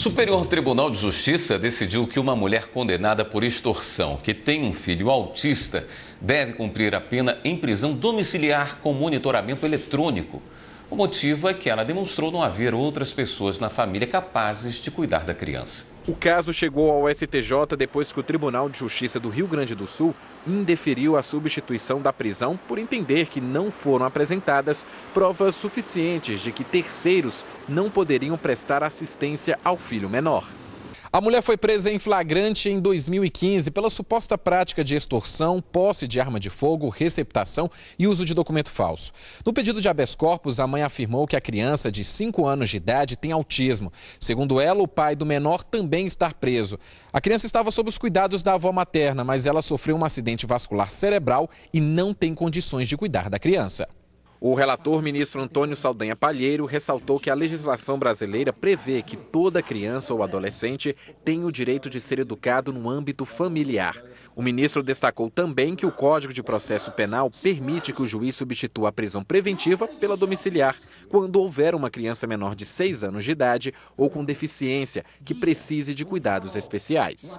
Superior Tribunal de Justiça decidiu que uma mulher condenada por extorsão que tem um filho autista deve cumprir a pena em prisão domiciliar com monitoramento eletrônico. O motivo é que ela demonstrou não haver outras pessoas na família capazes de cuidar da criança. O caso chegou ao STJ depois que o Tribunal de Justiça do Rio Grande do Sul indeferiu a substituição da prisão por entender que não foram apresentadas provas suficientes de que terceiros não poderiam prestar assistência ao filho menor. A mulher foi presa em flagrante em 2015 pela suposta prática de extorsão, posse de arma de fogo, receptação e uso de documento falso. No pedido de habeas corpus, a mãe afirmou que a criança de 5 anos de idade tem autismo. Segundo ela, o pai do menor também está preso. A criança estava sob os cuidados da avó materna, mas ela sofreu um acidente vascular cerebral e não tem condições de cuidar da criança. O relator ministro Antônio Saldanha Palheiro ressaltou que a legislação brasileira prevê que toda criança ou adolescente tem o direito de ser educado no âmbito familiar. O ministro destacou também que o Código de Processo Penal permite que o juiz substitua a prisão preventiva pela domiciliar, quando houver uma criança menor de 6 anos de idade ou com deficiência que precise de cuidados especiais.